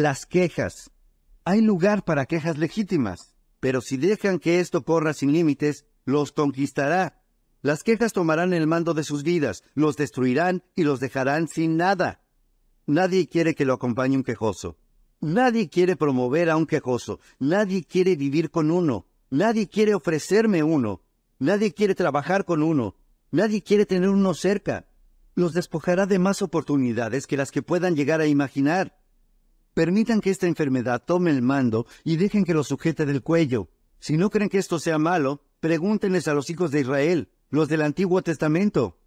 las quejas. Hay lugar para quejas legítimas, pero si dejan que esto corra sin límites, los conquistará. Las quejas tomarán el mando de sus vidas, los destruirán y los dejarán sin nada. Nadie quiere que lo acompañe un quejoso. Nadie quiere promover a un quejoso. Nadie quiere vivir con uno. Nadie quiere ofrecerme uno. Nadie quiere trabajar con uno. Nadie quiere tener uno cerca. Los despojará de más oportunidades que las que puedan llegar a imaginar. Permitan que esta enfermedad tome el mando y dejen que lo sujete del cuello. Si no creen que esto sea malo, pregúntenles a los hijos de Israel, los del Antiguo Testamento.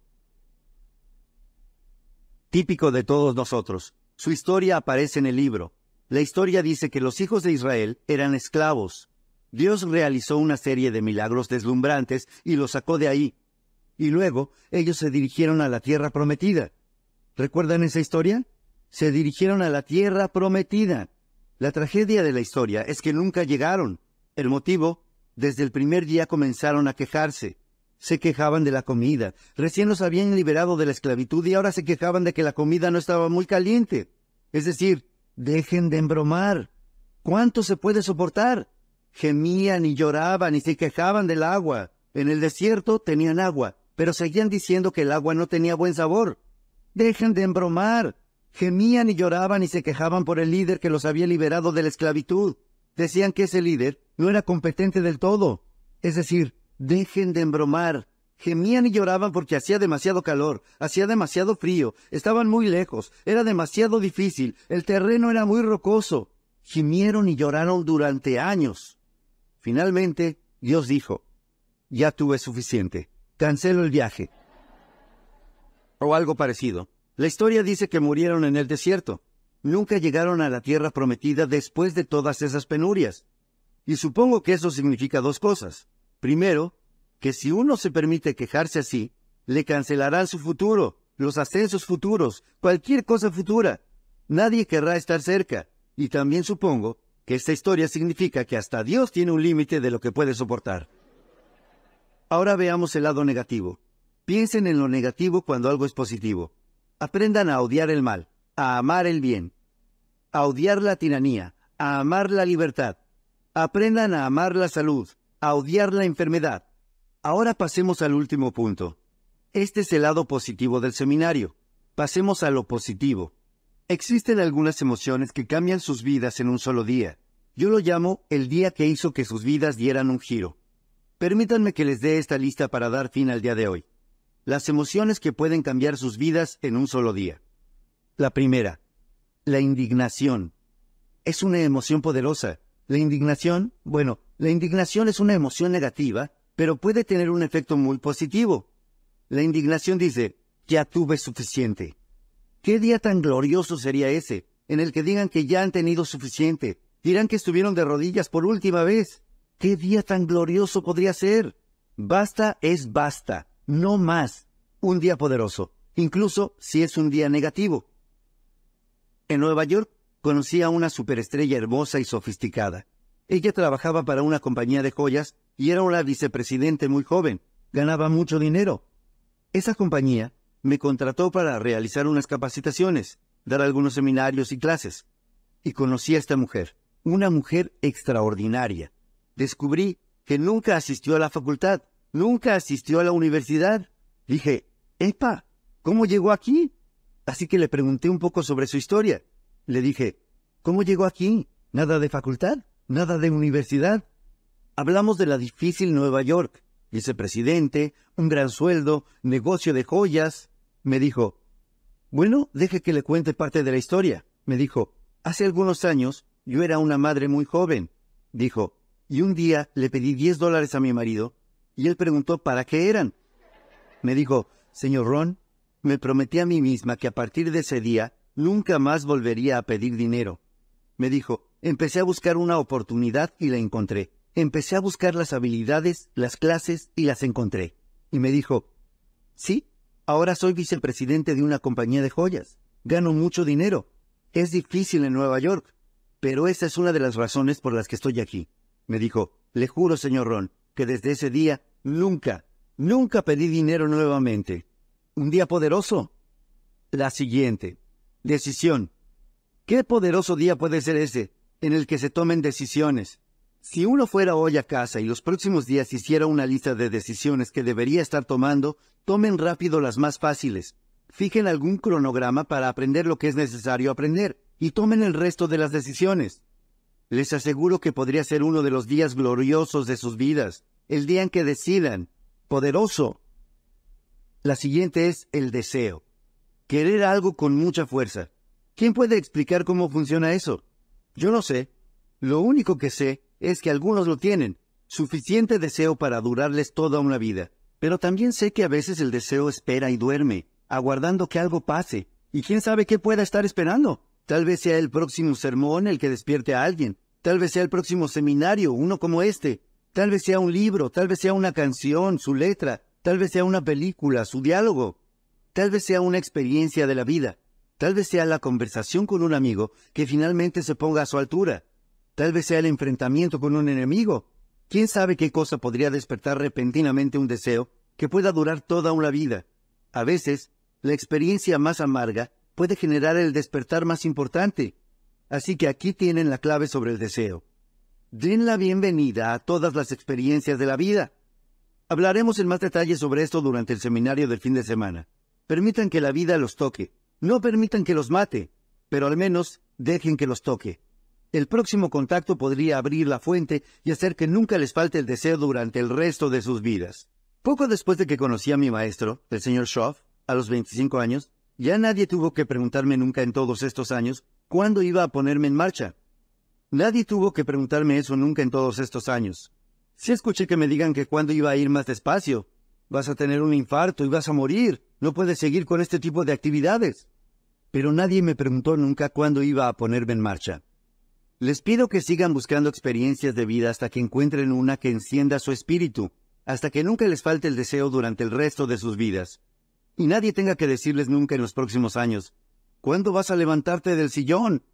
Típico de todos nosotros, su historia aparece en el libro. La historia dice que los hijos de Israel eran esclavos. Dios realizó una serie de milagros deslumbrantes y los sacó de ahí. Y luego ellos se dirigieron a la tierra prometida. ¿Recuerdan esa historia? se dirigieron a la tierra prometida. La tragedia de la historia es que nunca llegaron. El motivo, desde el primer día comenzaron a quejarse. Se quejaban de la comida. Recién los habían liberado de la esclavitud y ahora se quejaban de que la comida no estaba muy caliente. Es decir, dejen de embromar. ¿Cuánto se puede soportar? Gemían y lloraban y se quejaban del agua. En el desierto tenían agua, pero seguían diciendo que el agua no tenía buen sabor. Dejen de embromar. Gemían y lloraban y se quejaban por el líder que los había liberado de la esclavitud. Decían que ese líder no era competente del todo. Es decir, dejen de embromar. Gemían y lloraban porque hacía demasiado calor, hacía demasiado frío, estaban muy lejos, era demasiado difícil, el terreno era muy rocoso. Gimieron y lloraron durante años. Finalmente, Dios dijo, ya tuve suficiente, cancelo el viaje. O algo parecido. La historia dice que murieron en el desierto. Nunca llegaron a la tierra prometida después de todas esas penurias. Y supongo que eso significa dos cosas. Primero, que si uno se permite quejarse así, le cancelarán su futuro, los ascensos futuros, cualquier cosa futura. Nadie querrá estar cerca. Y también supongo que esta historia significa que hasta Dios tiene un límite de lo que puede soportar. Ahora veamos el lado negativo. Piensen en lo negativo cuando algo es positivo. Aprendan a odiar el mal, a amar el bien, a odiar la tiranía, a amar la libertad. Aprendan a amar la salud, a odiar la enfermedad. Ahora pasemos al último punto. Este es el lado positivo del seminario. Pasemos a lo positivo. Existen algunas emociones que cambian sus vidas en un solo día. Yo lo llamo el día que hizo que sus vidas dieran un giro. Permítanme que les dé esta lista para dar fin al día de hoy las emociones que pueden cambiar sus vidas en un solo día. La primera, la indignación. Es una emoción poderosa. La indignación, bueno, la indignación es una emoción negativa, pero puede tener un efecto muy positivo. La indignación dice, ya tuve suficiente. ¿Qué día tan glorioso sería ese, en el que digan que ya han tenido suficiente? Dirán que estuvieron de rodillas por última vez. ¿Qué día tan glorioso podría ser? Basta es basta no más un día poderoso, incluso si es un día negativo. En Nueva York conocí a una superestrella hermosa y sofisticada. Ella trabajaba para una compañía de joyas y era una vicepresidente muy joven. Ganaba mucho dinero. Esa compañía me contrató para realizar unas capacitaciones, dar algunos seminarios y clases. Y conocí a esta mujer, una mujer extraordinaria. Descubrí que nunca asistió a la facultad, nunca asistió a la universidad. Dije, Epa, ¿cómo llegó aquí? Así que le pregunté un poco sobre su historia. Le dije, ¿cómo llegó aquí? ¿Nada de facultad? ¿Nada de universidad? Hablamos de la difícil Nueva York, vicepresidente, un gran sueldo, negocio de joyas. Me dijo, bueno, deje que le cuente parte de la historia. Me dijo, hace algunos años yo era una madre muy joven. Dijo, y un día le pedí 10 dólares a mi marido y él preguntó, ¿para qué eran? Me dijo, señor Ron, me prometí a mí misma que a partir de ese día nunca más volvería a pedir dinero. Me dijo, empecé a buscar una oportunidad y la encontré. Empecé a buscar las habilidades, las clases y las encontré. Y me dijo, sí, ahora soy vicepresidente de una compañía de joyas. Gano mucho dinero. Es difícil en Nueva York, pero esa es una de las razones por las que estoy aquí. Me dijo, le juro, señor Ron, que desde ese día nunca, nunca pedí dinero nuevamente. ¿Un día poderoso? La siguiente. Decisión. ¿Qué poderoso día puede ser ese en el que se tomen decisiones? Si uno fuera hoy a casa y los próximos días hiciera una lista de decisiones que debería estar tomando, tomen rápido las más fáciles. Fijen algún cronograma para aprender lo que es necesario aprender y tomen el resto de las decisiones. Les aseguro que podría ser uno de los días gloriosos de sus vidas, el día en que decidan, poderoso. La siguiente es el deseo. Querer algo con mucha fuerza. ¿Quién puede explicar cómo funciona eso? Yo no sé. Lo único que sé es que algunos lo tienen, suficiente deseo para durarles toda una vida. Pero también sé que a veces el deseo espera y duerme, aguardando que algo pase, y quién sabe qué pueda estar esperando. Tal vez sea el próximo sermón el que despierte a alguien, tal vez sea el próximo seminario, uno como este, tal vez sea un libro, tal vez sea una canción, su letra, tal vez sea una película, su diálogo, tal vez sea una experiencia de la vida, tal vez sea la conversación con un amigo que finalmente se ponga a su altura, tal vez sea el enfrentamiento con un enemigo. ¿Quién sabe qué cosa podría despertar repentinamente un deseo que pueda durar toda una vida? A veces, la experiencia más amarga puede generar el despertar más importante. Así que aquí tienen la clave sobre el deseo. Den la bienvenida a todas las experiencias de la vida. Hablaremos en más detalle sobre esto durante el seminario del fin de semana. Permitan que la vida los toque. No permitan que los mate, pero al menos dejen que los toque. El próximo contacto podría abrir la fuente y hacer que nunca les falte el deseo durante el resto de sus vidas. Poco después de que conocí a mi maestro, el señor Schoff, a los 25 años, ya nadie tuvo que preguntarme nunca en todos estos años cuándo iba a ponerme en marcha. Nadie tuvo que preguntarme eso nunca en todos estos años. Si escuché que me digan que cuándo iba a ir más despacio, vas a tener un infarto y vas a morir, no puedes seguir con este tipo de actividades. Pero nadie me preguntó nunca cuándo iba a ponerme en marcha. Les pido que sigan buscando experiencias de vida hasta que encuentren una que encienda su espíritu, hasta que nunca les falte el deseo durante el resto de sus vidas y nadie tenga que decirles nunca en los próximos años, ¿cuándo vas a levantarte del sillón?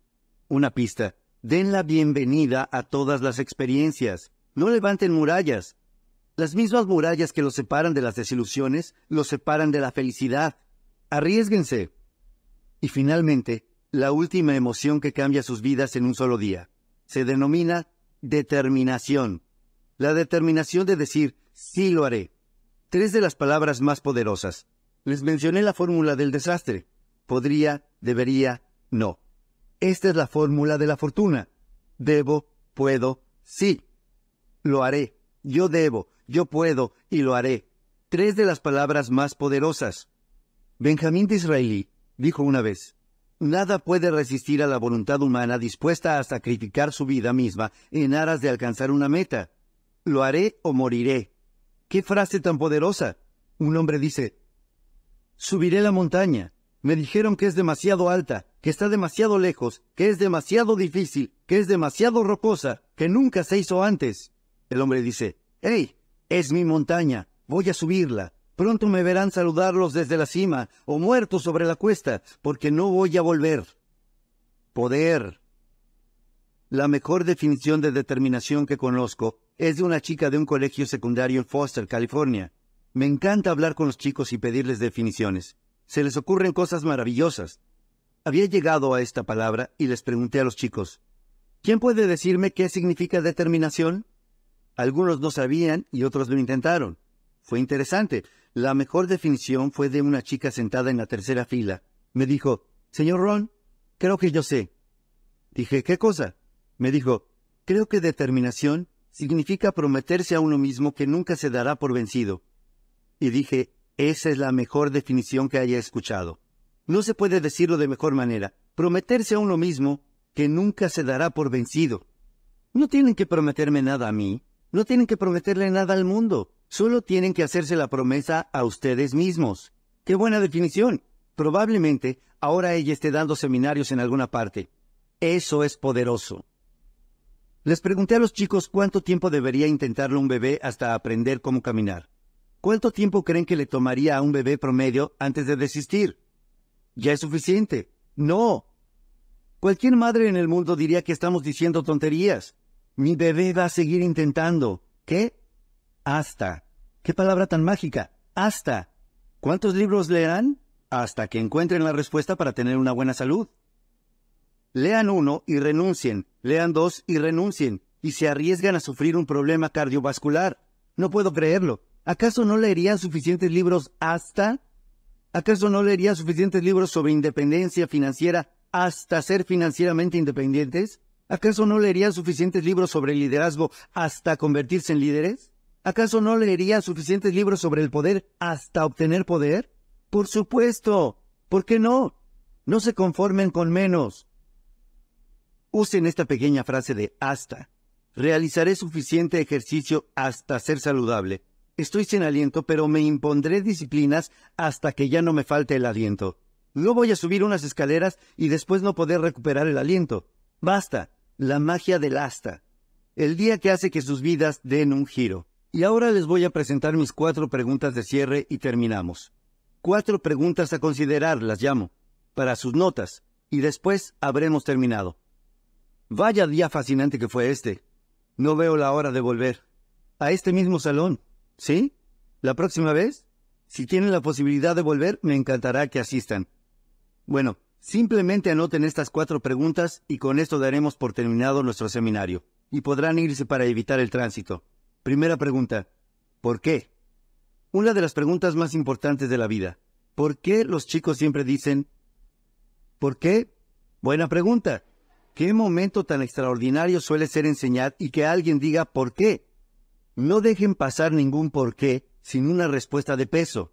Una pista, den la bienvenida a todas las experiencias, no levanten murallas. Las mismas murallas que los separan de las desilusiones, los separan de la felicidad. Arriesguense. Y finalmente, la última emoción que cambia sus vidas en un solo día. Se denomina determinación. La determinación de decir, sí lo haré. Tres de las palabras más poderosas. Les mencioné la fórmula del desastre. Podría, debería, no. Esta es la fórmula de la fortuna. Debo, puedo, sí. Lo haré. Yo debo, yo puedo y lo haré. Tres de las palabras más poderosas. Benjamín Israelí dijo una vez, Nada puede resistir a la voluntad humana dispuesta a sacrificar su vida misma en aras de alcanzar una meta. Lo haré o moriré. ¡Qué frase tan poderosa! Un hombre dice, Subiré la montaña. Me dijeron que es demasiado alta, que está demasiado lejos, que es demasiado difícil, que es demasiado rocosa, que nunca se hizo antes. El hombre dice, ¡Hey! Es mi montaña, voy a subirla. Pronto me verán saludarlos desde la cima o muertos sobre la cuesta, porque no voy a volver. Poder. La mejor definición de determinación que conozco es de una chica de un colegio secundario en Foster, California. Me encanta hablar con los chicos y pedirles definiciones. Se les ocurren cosas maravillosas. Había llegado a esta palabra y les pregunté a los chicos, ¿quién puede decirme qué significa determinación? Algunos no sabían y otros lo intentaron. Fue interesante. La mejor definición fue de una chica sentada en la tercera fila. Me dijo, Señor Ron, creo que yo sé. Dije, ¿qué cosa? Me dijo, creo que determinación significa prometerse a uno mismo que nunca se dará por vencido, y dije, esa es la mejor definición que haya escuchado. No se puede decirlo de mejor manera. Prometerse a uno mismo que nunca se dará por vencido. No tienen que prometerme nada a mí, no tienen que prometerle nada al mundo, solo tienen que hacerse la promesa a ustedes mismos. ¡Qué buena definición! Probablemente ahora ella esté dando seminarios en alguna parte. Eso es poderoso. Les pregunté a los chicos cuánto tiempo debería intentarlo un bebé hasta aprender cómo caminar. ¿Cuánto tiempo creen que le tomaría a un bebé promedio antes de desistir? ¿Ya es suficiente? No. Cualquier madre en el mundo diría que estamos diciendo tonterías. Mi bebé va a seguir intentando. ¿Qué? Hasta. ¿Qué palabra tan mágica? Hasta. ¿Cuántos libros leerán? Hasta que encuentren la respuesta para tener una buena salud. Lean uno y renuncien, lean dos y renuncien, y se arriesgan a sufrir un problema cardiovascular. No puedo creerlo. ¿Acaso no leería suficientes libros hasta? ¿Acaso no leería suficientes libros sobre independencia financiera hasta ser financieramente independientes? ¿Acaso no leería suficientes libros sobre liderazgo hasta convertirse en líderes? ¿Acaso no leería suficientes libros sobre el poder hasta obtener poder? Por supuesto. ¿Por qué no? No se conformen con menos. Usen esta pequeña frase de hasta. Realizaré suficiente ejercicio hasta ser saludable Estoy sin aliento, pero me impondré disciplinas hasta que ya no me falte el aliento. No voy a subir unas escaleras y después no poder recuperar el aliento. Basta, la magia del asta. El día que hace que sus vidas den un giro. Y ahora les voy a presentar mis cuatro preguntas de cierre y terminamos. Cuatro preguntas a considerar, las llamo, para sus notas, y después habremos terminado. Vaya día fascinante que fue este. No veo la hora de volver. A este mismo salón. ¿Sí? La próxima vez, si tienen la posibilidad de volver, me encantará que asistan. Bueno, simplemente anoten estas cuatro preguntas y con esto daremos por terminado nuestro seminario. Y podrán irse para evitar el tránsito. Primera pregunta. ¿Por qué? Una de las preguntas más importantes de la vida. ¿Por qué los chicos siempre dicen, ¿por qué? Buena pregunta. ¿Qué momento tan extraordinario suele ser enseñar y que alguien diga por qué? No dejen pasar ningún por qué sin una respuesta de peso.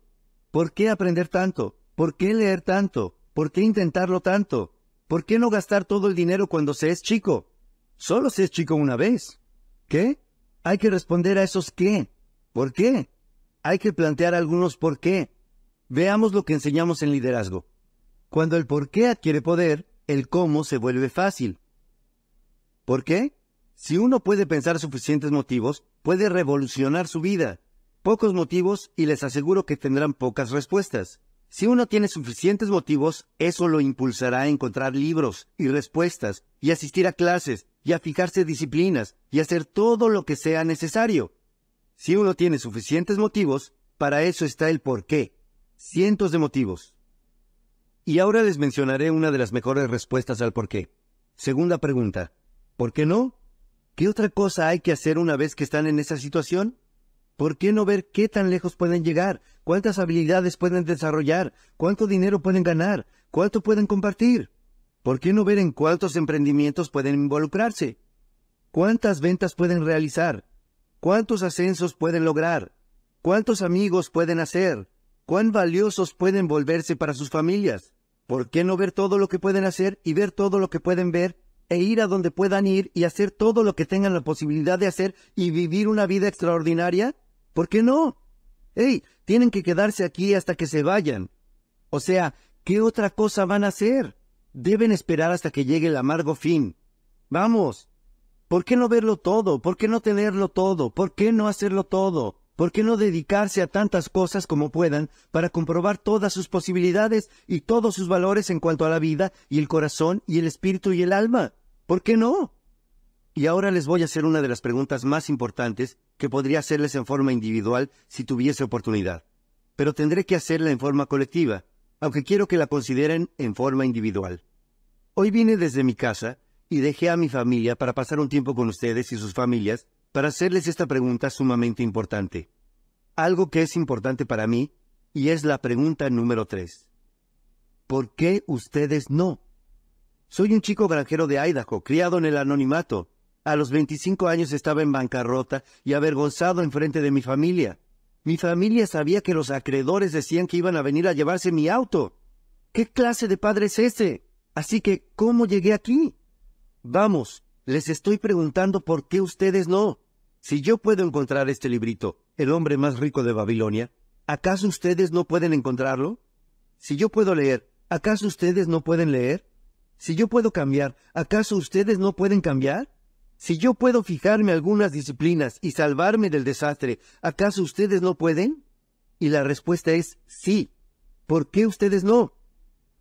¿Por qué aprender tanto? ¿Por qué leer tanto? ¿Por qué intentarlo tanto? ¿Por qué no gastar todo el dinero cuando se es chico? Solo se es chico una vez. ¿Qué? Hay que responder a esos qué. ¿Por qué? Hay que plantear algunos por qué. Veamos lo que enseñamos en liderazgo. Cuando el por qué adquiere poder, el cómo se vuelve fácil. ¿Por qué? Si uno puede pensar suficientes motivos, puede revolucionar su vida. Pocos motivos y les aseguro que tendrán pocas respuestas. Si uno tiene suficientes motivos, eso lo impulsará a encontrar libros y respuestas, y asistir a clases, y a fijarse disciplinas, y hacer todo lo que sea necesario. Si uno tiene suficientes motivos, para eso está el por qué. Cientos de motivos. Y ahora les mencionaré una de las mejores respuestas al porqué. Segunda pregunta. ¿Por qué no? ¿Qué otra cosa hay que hacer una vez que están en esa situación? ¿Por qué no ver qué tan lejos pueden llegar? ¿Cuántas habilidades pueden desarrollar? ¿Cuánto dinero pueden ganar? ¿Cuánto pueden compartir? ¿Por qué no ver en cuántos emprendimientos pueden involucrarse? ¿Cuántas ventas pueden realizar? ¿Cuántos ascensos pueden lograr? ¿Cuántos amigos pueden hacer? ¿Cuán valiosos pueden volverse para sus familias? ¿Por qué no ver todo lo que pueden hacer y ver todo lo que pueden ver e ir a donde puedan ir y hacer todo lo que tengan la posibilidad de hacer y vivir una vida extraordinaria? ¿Por qué no? ¡Ey! Tienen que quedarse aquí hasta que se vayan. O sea, ¿qué otra cosa van a hacer? Deben esperar hasta que llegue el amargo fin. Vamos. ¿Por qué no verlo todo? ¿Por qué no tenerlo todo? ¿Por qué no hacerlo todo? ¿Por qué no dedicarse a tantas cosas como puedan para comprobar todas sus posibilidades y todos sus valores en cuanto a la vida y el corazón y el espíritu y el alma? ¿Por qué no? Y ahora les voy a hacer una de las preguntas más importantes que podría hacerles en forma individual si tuviese oportunidad. Pero tendré que hacerla en forma colectiva, aunque quiero que la consideren en forma individual. Hoy vine desde mi casa y dejé a mi familia para pasar un tiempo con ustedes y sus familias para hacerles esta pregunta sumamente importante. Algo que es importante para mí, y es la pregunta número 3. ¿Por qué ustedes no? Soy un chico granjero de Idaho, criado en el anonimato. A los 25 años estaba en bancarrota y avergonzado en frente de mi familia. Mi familia sabía que los acreedores decían que iban a venir a llevarse mi auto. ¿Qué clase de padre es ese? Así que, ¿cómo llegué aquí? Vamos, les estoy preguntando por qué ustedes no. Si yo puedo encontrar este librito, El hombre más rico de Babilonia, ¿acaso ustedes no pueden encontrarlo? Si yo puedo leer, ¿acaso ustedes no pueden leer? Si yo puedo cambiar, ¿acaso ustedes no pueden cambiar? Si yo puedo fijarme algunas disciplinas y salvarme del desastre, ¿acaso ustedes no pueden? Y la respuesta es sí. ¿Por qué ustedes no?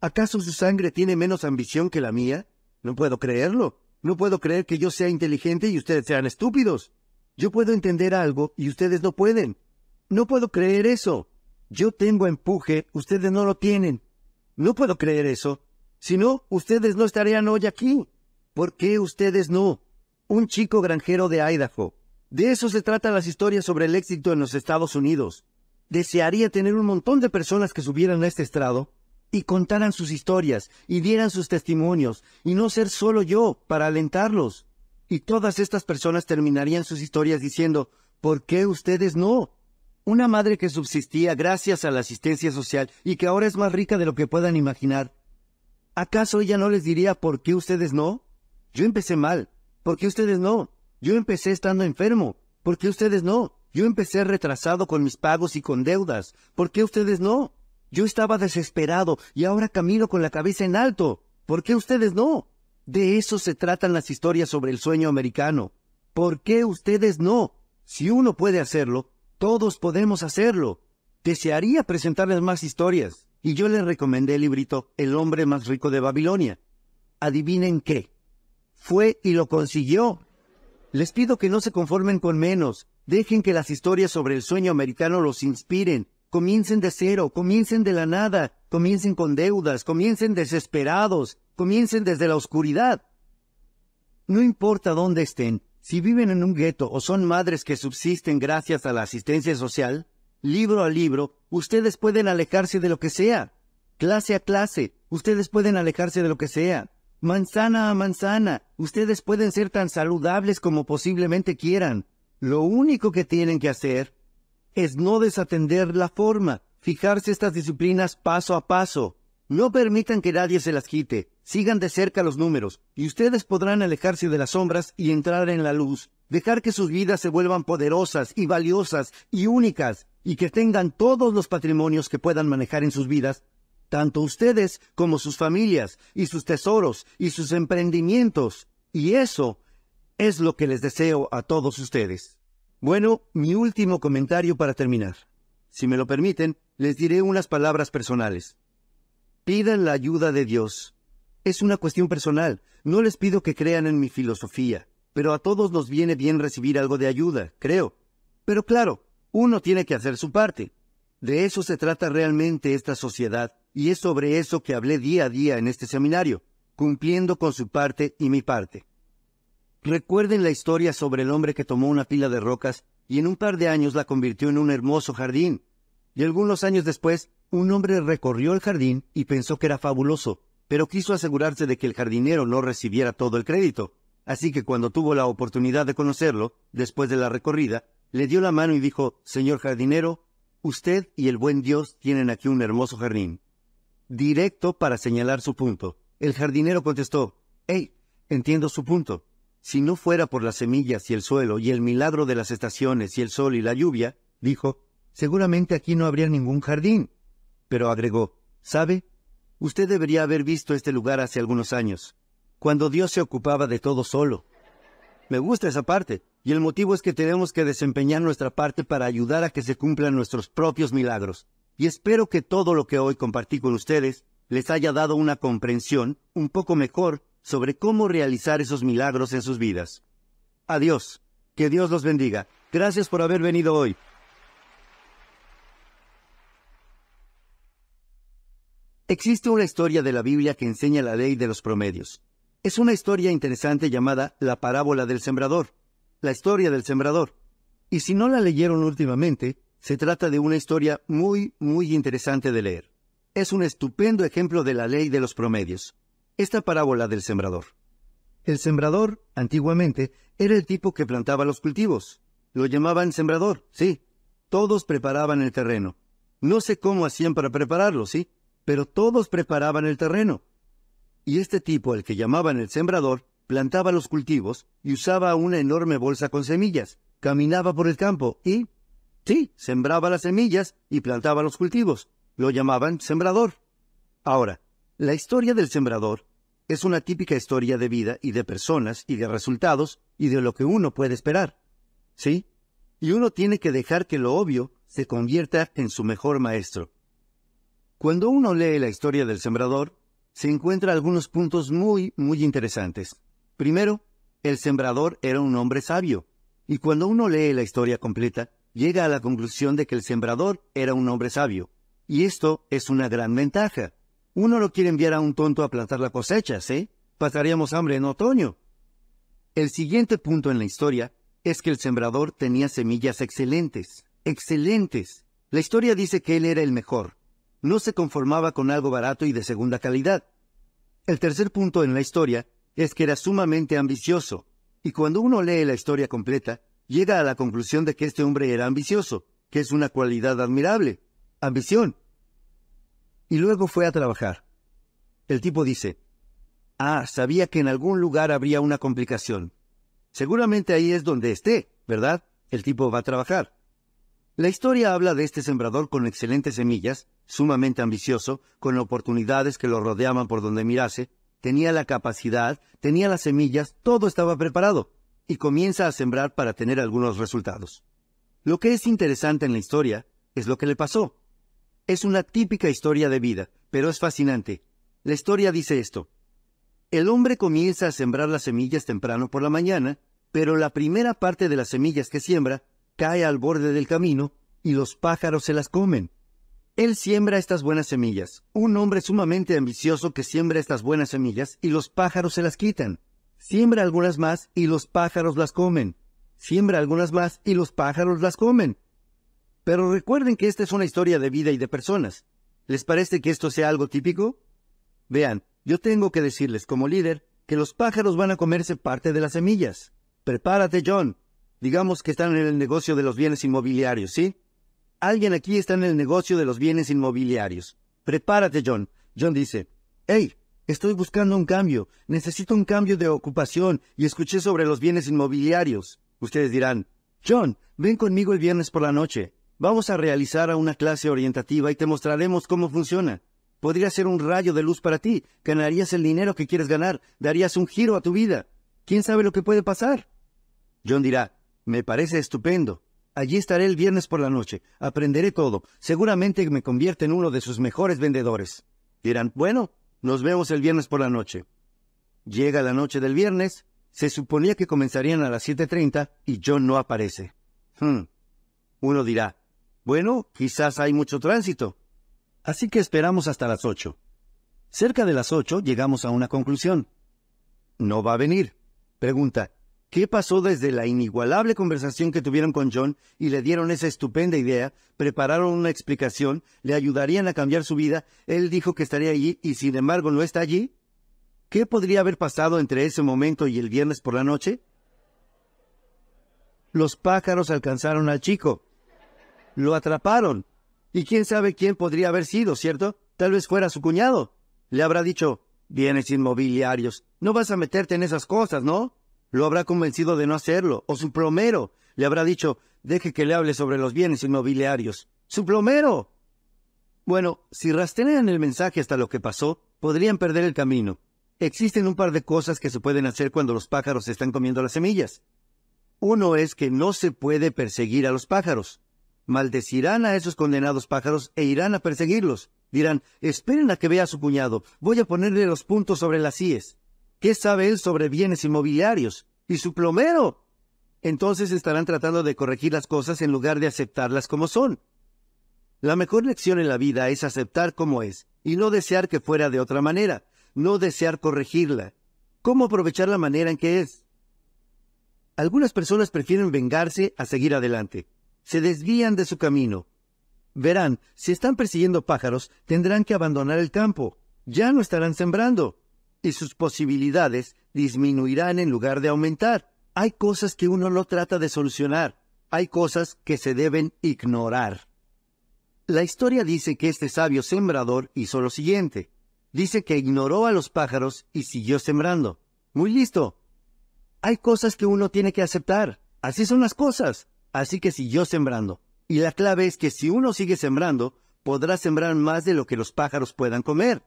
¿Acaso su sangre tiene menos ambición que la mía? No puedo creerlo. No puedo creer que yo sea inteligente y ustedes sean estúpidos. Yo puedo entender algo y ustedes no pueden. No puedo creer eso. Yo tengo empuje, ustedes no lo tienen. No puedo creer eso. Si no, ustedes no estarían hoy aquí. ¿Por qué ustedes no? Un chico granjero de Idaho. De eso se tratan las historias sobre el éxito en los Estados Unidos. Desearía tener un montón de personas que subieran a este estrado y contaran sus historias y dieran sus testimonios y no ser solo yo para alentarlos. Y todas estas personas terminarían sus historias diciendo, ¿por qué ustedes no? Una madre que subsistía gracias a la asistencia social y que ahora es más rica de lo que puedan imaginar. ¿Acaso ella no les diría por qué ustedes no? Yo empecé mal. ¿Por qué ustedes no? Yo empecé estando enfermo. ¿Por qué ustedes no? Yo empecé retrasado con mis pagos y con deudas. ¿Por qué ustedes no? Yo estaba desesperado y ahora camino con la cabeza en alto. ¿Por qué ustedes no? De eso se tratan las historias sobre el sueño americano. ¿Por qué ustedes no? Si uno puede hacerlo, todos podemos hacerlo. Desearía presentarles más historias, y yo les recomendé el librito El hombre más rico de Babilonia. Adivinen qué. Fue y lo consiguió. Les pido que no se conformen con menos. Dejen que las historias sobre el sueño americano los inspiren. Comiencen de cero, comiencen de la nada, comiencen con deudas, comiencen desesperados, comiencen desde la oscuridad. No importa dónde estén, si viven en un gueto o son madres que subsisten gracias a la asistencia social, libro a libro, ustedes pueden alejarse de lo que sea. Clase a clase, ustedes pueden alejarse de lo que sea. Manzana a manzana, ustedes pueden ser tan saludables como posiblemente quieran. Lo único que tienen que hacer es no desatender la forma, fijarse estas disciplinas paso a paso. No permitan que nadie se las quite. Sigan de cerca los números, y ustedes podrán alejarse de las sombras y entrar en la luz, dejar que sus vidas se vuelvan poderosas y valiosas y únicas, y que tengan todos los patrimonios que puedan manejar en sus vidas, tanto ustedes como sus familias, y sus tesoros, y sus emprendimientos. Y eso es lo que les deseo a todos ustedes. Bueno, mi último comentario para terminar. Si me lo permiten, les diré unas palabras personales. Pidan la ayuda de Dios es una cuestión personal, no les pido que crean en mi filosofía, pero a todos nos viene bien recibir algo de ayuda, creo. Pero claro, uno tiene que hacer su parte. De eso se trata realmente esta sociedad, y es sobre eso que hablé día a día en este seminario, cumpliendo con su parte y mi parte. Recuerden la historia sobre el hombre que tomó una pila de rocas y en un par de años la convirtió en un hermoso jardín. Y algunos años después, un hombre recorrió el jardín y pensó que era fabuloso, pero quiso asegurarse de que el jardinero no recibiera todo el crédito, así que cuando tuvo la oportunidad de conocerlo, después de la recorrida, le dio la mano y dijo, Señor jardinero, usted y el buen Dios tienen aquí un hermoso jardín. Directo para señalar su punto. El jardinero contestó, Hey, entiendo su punto. Si no fuera por las semillas y el suelo y el milagro de las estaciones y el sol y la lluvia, dijo, seguramente aquí no habría ningún jardín. Pero agregó, ¿sabe? Usted debería haber visto este lugar hace algunos años, cuando Dios se ocupaba de todo solo. Me gusta esa parte, y el motivo es que tenemos que desempeñar nuestra parte para ayudar a que se cumplan nuestros propios milagros. Y espero que todo lo que hoy compartí con ustedes les haya dado una comprensión un poco mejor sobre cómo realizar esos milagros en sus vidas. Adiós. Que Dios los bendiga. Gracias por haber venido hoy. Existe una historia de la Biblia que enseña la ley de los promedios. Es una historia interesante llamada La parábola del sembrador, la historia del sembrador. Y si no la leyeron últimamente, se trata de una historia muy, muy interesante de leer. Es un estupendo ejemplo de la ley de los promedios. Esta parábola del sembrador. El sembrador, antiguamente, era el tipo que plantaba los cultivos. Lo llamaban sembrador, sí. Todos preparaban el terreno. No sé cómo hacían para prepararlo, sí pero todos preparaban el terreno. Y este tipo, el que llamaban el sembrador, plantaba los cultivos y usaba una enorme bolsa con semillas. Caminaba por el campo y, sí, sembraba las semillas y plantaba los cultivos. Lo llamaban sembrador. Ahora, la historia del sembrador es una típica historia de vida y de personas y de resultados y de lo que uno puede esperar. ¿Sí? Y uno tiene que dejar que lo obvio se convierta en su mejor maestro. Cuando uno lee la historia del sembrador, se encuentra algunos puntos muy, muy interesantes. Primero, el sembrador era un hombre sabio, y cuando uno lee la historia completa, llega a la conclusión de que el sembrador era un hombre sabio, y esto es una gran ventaja. Uno no quiere enviar a un tonto a plantar la cosecha, ¿sí? Pasaríamos hambre en otoño. El siguiente punto en la historia es que el sembrador tenía semillas excelentes, excelentes. La historia dice que él era el mejor, no se conformaba con algo barato y de segunda calidad. El tercer punto en la historia es que era sumamente ambicioso, y cuando uno lee la historia completa, llega a la conclusión de que este hombre era ambicioso, que es una cualidad admirable, ambición. Y luego fue a trabajar. El tipo dice, ah, sabía que en algún lugar habría una complicación. Seguramente ahí es donde esté, ¿verdad? El tipo va a trabajar. La historia habla de este sembrador con excelentes semillas, sumamente ambicioso, con oportunidades que lo rodeaban por donde mirase, tenía la capacidad, tenía las semillas, todo estaba preparado, y comienza a sembrar para tener algunos resultados. Lo que es interesante en la historia es lo que le pasó. Es una típica historia de vida, pero es fascinante. La historia dice esto. El hombre comienza a sembrar las semillas temprano por la mañana, pero la primera parte de las semillas que siembra cae al borde del camino y los pájaros se las comen. Él siembra estas buenas semillas, un hombre sumamente ambicioso que siembra estas buenas semillas y los pájaros se las quitan. Siembra algunas más y los pájaros las comen. Siembra algunas más y los pájaros las comen. Pero recuerden que esta es una historia de vida y de personas. ¿Les parece que esto sea algo típico? Vean, yo tengo que decirles como líder que los pájaros van a comerse parte de las semillas. Prepárate, John. Digamos que están en el negocio de los bienes inmobiliarios, ¿sí? Alguien aquí está en el negocio de los bienes inmobiliarios. Prepárate, John. John dice, Hey, estoy buscando un cambio. Necesito un cambio de ocupación y escuché sobre los bienes inmobiliarios. Ustedes dirán, John, ven conmigo el viernes por la noche. Vamos a realizar una clase orientativa y te mostraremos cómo funciona. Podría ser un rayo de luz para ti. Ganarías el dinero que quieres ganar. Darías un giro a tu vida. ¿Quién sabe lo que puede pasar? John dirá, me parece estupendo. Allí estaré el viernes por la noche. Aprenderé todo. Seguramente me convierte en uno de sus mejores vendedores. Dirán, bueno, nos vemos el viernes por la noche. Llega la noche del viernes. Se suponía que comenzarían a las 7.30 y John no aparece. Hmm. Uno dirá, bueno, quizás hay mucho tránsito. Así que esperamos hasta las 8. Cerca de las 8 llegamos a una conclusión. No va a venir. Pregunta, ¿Qué pasó desde la inigualable conversación que tuvieron con John y le dieron esa estupenda idea, prepararon una explicación, le ayudarían a cambiar su vida, él dijo que estaría allí y sin embargo no está allí? ¿Qué podría haber pasado entre ese momento y el viernes por la noche? Los pájaros alcanzaron al chico. Lo atraparon. Y quién sabe quién podría haber sido, ¿cierto? Tal vez fuera su cuñado. Le habrá dicho, bienes inmobiliarios, no vas a meterte en esas cosas, ¿no? lo habrá convencido de no hacerlo, o su plomero le habrá dicho, deje que le hable sobre los bienes inmobiliarios. ¡Su plomero! Bueno, si rastrean el mensaje hasta lo que pasó, podrían perder el camino. Existen un par de cosas que se pueden hacer cuando los pájaros están comiendo las semillas. Uno es que no se puede perseguir a los pájaros. Maldecirán a esos condenados pájaros e irán a perseguirlos. Dirán, esperen a que vea a su cuñado, voy a ponerle los puntos sobre las íes. ¿Qué sabe él sobre bienes inmobiliarios? ¿Y su plomero? Entonces estarán tratando de corregir las cosas en lugar de aceptarlas como son. La mejor lección en la vida es aceptar como es y no desear que fuera de otra manera, no desear corregirla. ¿Cómo aprovechar la manera en que es? Algunas personas prefieren vengarse a seguir adelante. Se desvían de su camino. Verán, si están persiguiendo pájaros, tendrán que abandonar el campo. Ya no estarán sembrando y sus posibilidades disminuirán en lugar de aumentar. Hay cosas que uno no trata de solucionar, hay cosas que se deben ignorar. La historia dice que este sabio sembrador hizo lo siguiente. Dice que ignoró a los pájaros y siguió sembrando. Muy listo. Hay cosas que uno tiene que aceptar. Así son las cosas. Así que siguió sembrando. Y la clave es que si uno sigue sembrando, podrá sembrar más de lo que los pájaros puedan comer.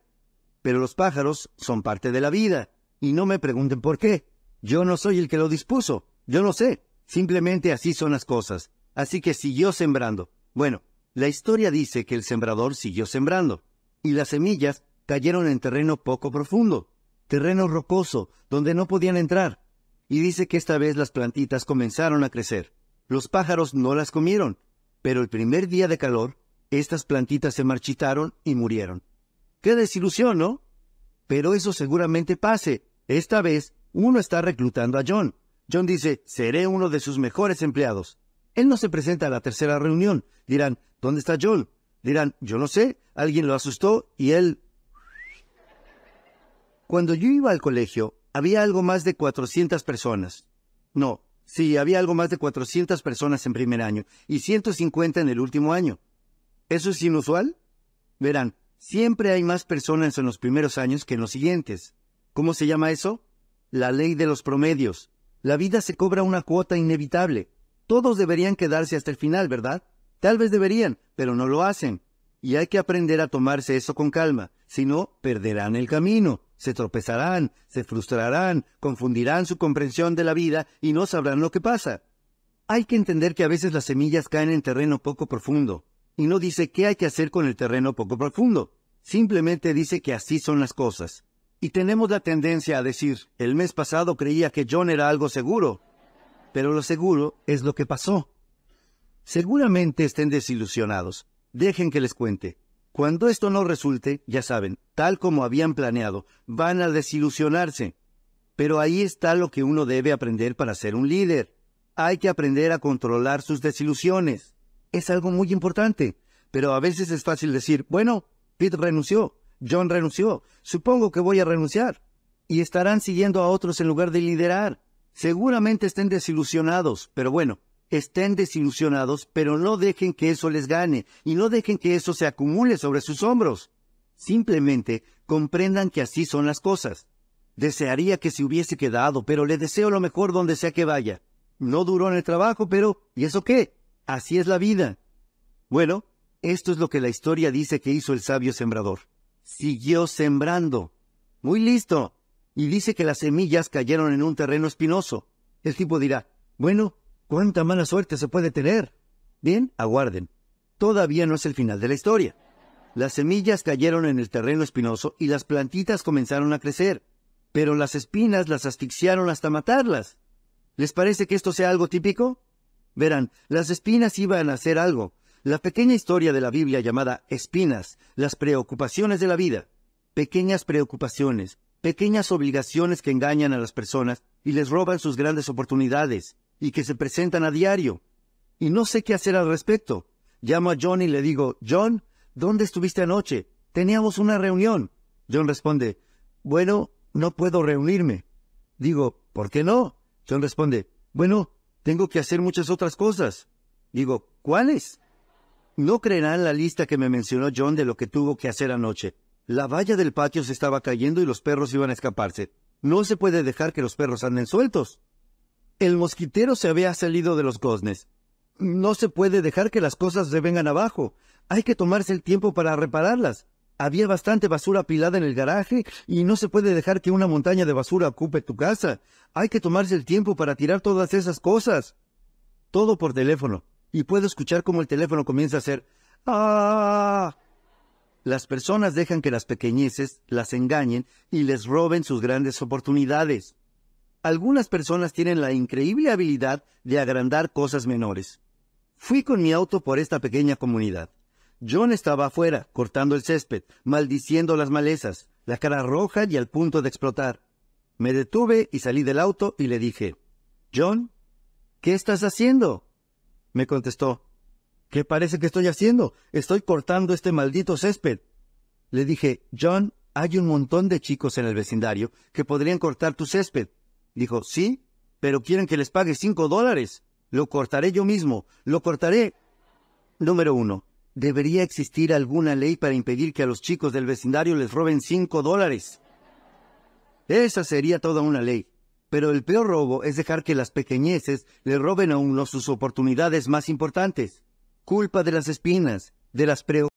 Pero los pájaros son parte de la vida, y no me pregunten por qué. Yo no soy el que lo dispuso, yo no sé, simplemente así son las cosas. Así que siguió sembrando. Bueno, la historia dice que el sembrador siguió sembrando, y las semillas cayeron en terreno poco profundo, terreno rocoso, donde no podían entrar. Y dice que esta vez las plantitas comenzaron a crecer. Los pájaros no las comieron, pero el primer día de calor, estas plantitas se marchitaron y murieron. Qué desilusión, ¿no? Pero eso seguramente pase. Esta vez, uno está reclutando a John. John dice, seré uno de sus mejores empleados. Él no se presenta a la tercera reunión. Dirán, ¿dónde está John? Dirán, yo no sé, alguien lo asustó y él... Cuando yo iba al colegio, había algo más de 400 personas. No, sí, había algo más de 400 personas en primer año y 150 en el último año. ¿Eso es inusual? Verán, Siempre hay más personas en los primeros años que en los siguientes. ¿Cómo se llama eso? La ley de los promedios. La vida se cobra una cuota inevitable. Todos deberían quedarse hasta el final, ¿verdad? Tal vez deberían, pero no lo hacen. Y hay que aprender a tomarse eso con calma, si no, perderán el camino, se tropezarán, se frustrarán, confundirán su comprensión de la vida y no sabrán lo que pasa. Hay que entender que a veces las semillas caen en terreno poco profundo, y no dice qué hay que hacer con el terreno poco profundo. Simplemente dice que así son las cosas. Y tenemos la tendencia a decir, el mes pasado creía que John era algo seguro, pero lo seguro es lo que pasó. Seguramente estén desilusionados. Dejen que les cuente. Cuando esto no resulte, ya saben, tal como habían planeado, van a desilusionarse. Pero ahí está lo que uno debe aprender para ser un líder. Hay que aprender a controlar sus desilusiones es algo muy importante. Pero a veces es fácil decir, bueno, Pete renunció, John renunció, supongo que voy a renunciar. Y estarán siguiendo a otros en lugar de liderar. Seguramente estén desilusionados, pero bueno, estén desilusionados, pero no dejen que eso les gane y no dejen que eso se acumule sobre sus hombros. Simplemente comprendan que así son las cosas. Desearía que se hubiese quedado, pero le deseo lo mejor donde sea que vaya. No duró en el trabajo, pero ¿y eso qué? Así es la vida. Bueno, esto es lo que la historia dice que hizo el sabio sembrador. Siguió sembrando. Muy listo. Y dice que las semillas cayeron en un terreno espinoso. El tipo dirá, bueno, ¿cuánta mala suerte se puede tener? Bien, aguarden. Todavía no es el final de la historia. Las semillas cayeron en el terreno espinoso y las plantitas comenzaron a crecer, pero las espinas las asfixiaron hasta matarlas. ¿Les parece que esto sea algo típico? Verán, las espinas iban a hacer algo. La pequeña historia de la Biblia llamada espinas, las preocupaciones de la vida. Pequeñas preocupaciones, pequeñas obligaciones que engañan a las personas y les roban sus grandes oportunidades, y que se presentan a diario. Y no sé qué hacer al respecto. Llamo a John y le digo, John, ¿dónde estuviste anoche? Teníamos una reunión. John responde, bueno, no puedo reunirme. Digo, ¿por qué no? John responde, bueno, tengo que hacer muchas otras cosas. Digo, ¿cuáles? No creerán la lista que me mencionó John de lo que tuvo que hacer anoche. La valla del patio se estaba cayendo y los perros iban a escaparse. No se puede dejar que los perros anden sueltos. El mosquitero se había salido de los goznes. No se puede dejar que las cosas se vengan abajo. Hay que tomarse el tiempo para repararlas. Había bastante basura apilada en el garaje y no se puede dejar que una montaña de basura ocupe tu casa. Hay que tomarse el tiempo para tirar todas esas cosas. Todo por teléfono. Y puedo escuchar cómo el teléfono comienza a hacer ¡Ah! Las personas dejan que las pequeñeces las engañen y les roben sus grandes oportunidades. Algunas personas tienen la increíble habilidad de agrandar cosas menores. Fui con mi auto por esta pequeña comunidad. John estaba afuera, cortando el césped, maldiciendo las malezas, la cara roja y al punto de explotar. Me detuve y salí del auto y le dije, John, ¿qué estás haciendo? Me contestó, ¿qué parece que estoy haciendo? Estoy cortando este maldito césped. Le dije, John, hay un montón de chicos en el vecindario que podrían cortar tu césped. Dijo, sí, pero quieren que les pague cinco dólares. Lo cortaré yo mismo, lo cortaré. Número uno, debería existir alguna ley para impedir que a los chicos del vecindario les roben 5 dólares. Esa sería toda una ley. Pero el peor robo es dejar que las pequeñeces le roben a uno sus oportunidades más importantes. Culpa de las espinas, de las preocupaciones.